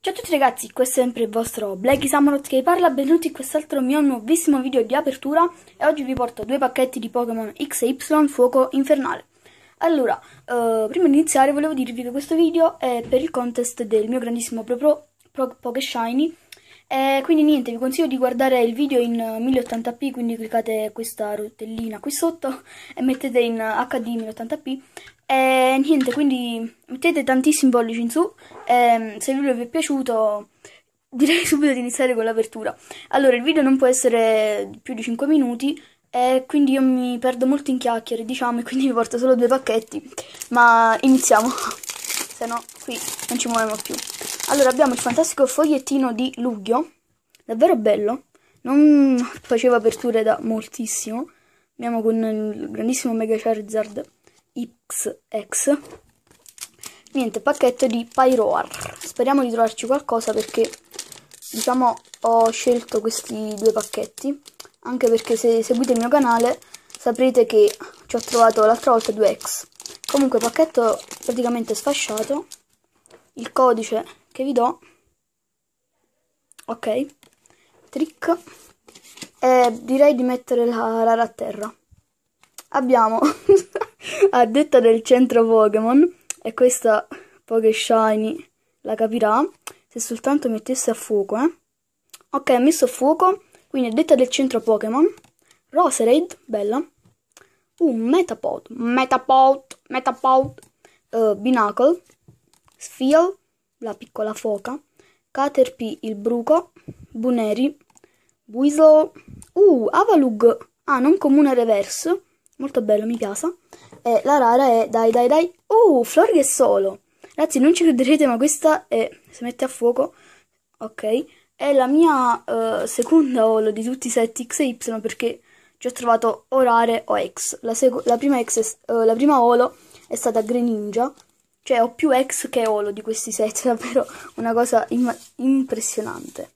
Ciao a tutti ragazzi, questo è sempre il vostro Blacky Samurott che vi parla, benvenuti in quest'altro mio nuovissimo video di apertura e oggi vi porto due pacchetti di Pokémon X e Y Fuoco Infernale. Allora, eh, prima di iniziare volevo dirvi che questo video è per il contest del mio grandissimo Pro Pro, Pro Poké Shiny e eh, quindi niente, vi consiglio di guardare il video in 1080p, eh, quindi cliccate questa rotellina qui sotto e mettete in HD eh, 1080p. E niente, quindi mettete tantissimi pollici in su, e, ehm, se il video vi è piaciuto direi subito di iniziare con l'apertura. Allora, il video non può essere più di 5 minuti, e quindi io mi perdo molto in chiacchiere, diciamo, e quindi vi porto solo due pacchetti, ma iniziamo! se no qui non ci muoviamo più. Allora abbiamo il fantastico fogliettino di Luglio, davvero bello, non faceva aperture da moltissimo. Abbiamo con il grandissimo Mega Charizard XX. Niente, pacchetto di Pyroar. Speriamo di trovarci qualcosa perché, diciamo, ho scelto questi due pacchetti. Anche perché se seguite il mio canale saprete che ci ho trovato l'altra volta due X comunque pacchetto praticamente sfasciato il codice che vi do ok trick e direi di mettere la rara a terra abbiamo a detta del centro Pokémon e questa Poké Shiny la capirà se soltanto mettesse a fuoco eh. ok ha messo a fuoco quindi a detta del centro Pokémon Roserade bella un Metapod, Metapod, Metapod, uh, Binacle, Sfial, la piccola foca, Caterpie, il bruco, Buneri, Buiso, uh, Avalug, ah, non comune reverso, molto bello, mi piace, e eh, la rara è, dai, dai, dai, uh, oh, Florg solo, ragazzi, non ci crederete, ma questa è, si mette a fuoco, ok, è la mia uh, seconda holo di tutti i set XY perché ci ho trovato Orare o Ex. La, la, prima, ex uh, la prima Olo è stata Greninja, cioè ho più Ex che Olo di questi set, è davvero una cosa impressionante.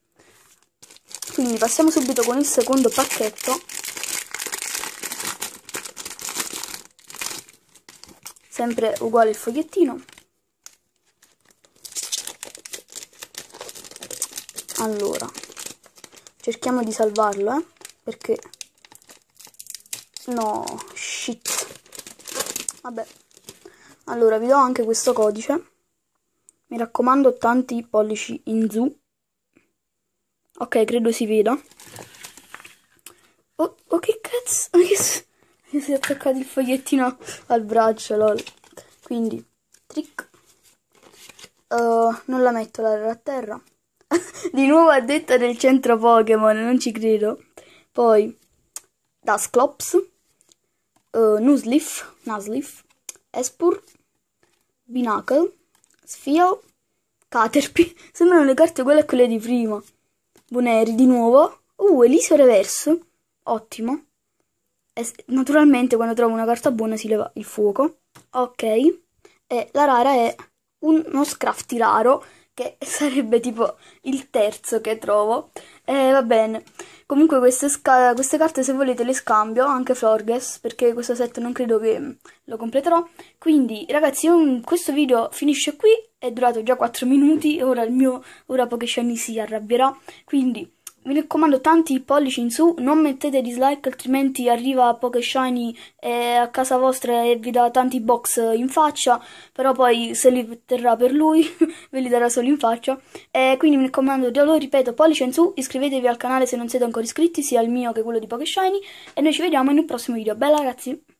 Quindi passiamo subito con il secondo pacchetto. Sempre uguale il fogliettino. Allora, cerchiamo di salvarlo, eh, perché No, shit. Vabbè. Allora, vi do anche questo codice. Mi raccomando, tanti pollici in giù. Ok, credo si veda. Oh, oh che cazzo. Mi si è attaccato il fogliettino al braccio, lol. Quindi, trick. Uh, non la metto la a terra. Di nuovo a detta del centro Pokémon, non ci credo. Poi, da Sclops uh, eh, Nuzleaf, Nuzleaf, Espur, Binacle, Sfio, Caterpie. Sembrano le carte uguali a quelle di prima. Boneri di nuovo. Uh, Elisio Reverso. Ottimo. Es naturalmente quando trovo una carta buona si leva il fuoco. Ok. E la rara è uno scrafti raro che sarebbe tipo il terzo che trovo. E eh, va bene. Comunque queste, queste, carte se volete le scambio, anche Florges, perché questo set non credo che mm, lo completerò. Quindi ragazzi, io, mm, questo video finisce qui, è durato già 4 minuti, ora il mio, ora Pokeshenny si arrabbierà, quindi... Mi raccomando tanti pollici in su, non mettete dislike altrimenti arriva poche Shiny eh, a casa vostra e vi dà tanti box in faccia, però poi se li terrà per lui ve li darà solo in faccia. Eh, quindi mi raccomando, già lo ripeto, pollice in su, iscrivetevi al canale se non siete ancora iscritti, sia il mio che quello di poche Shiny e noi ci vediamo in un prossimo video. Bella ragazzi!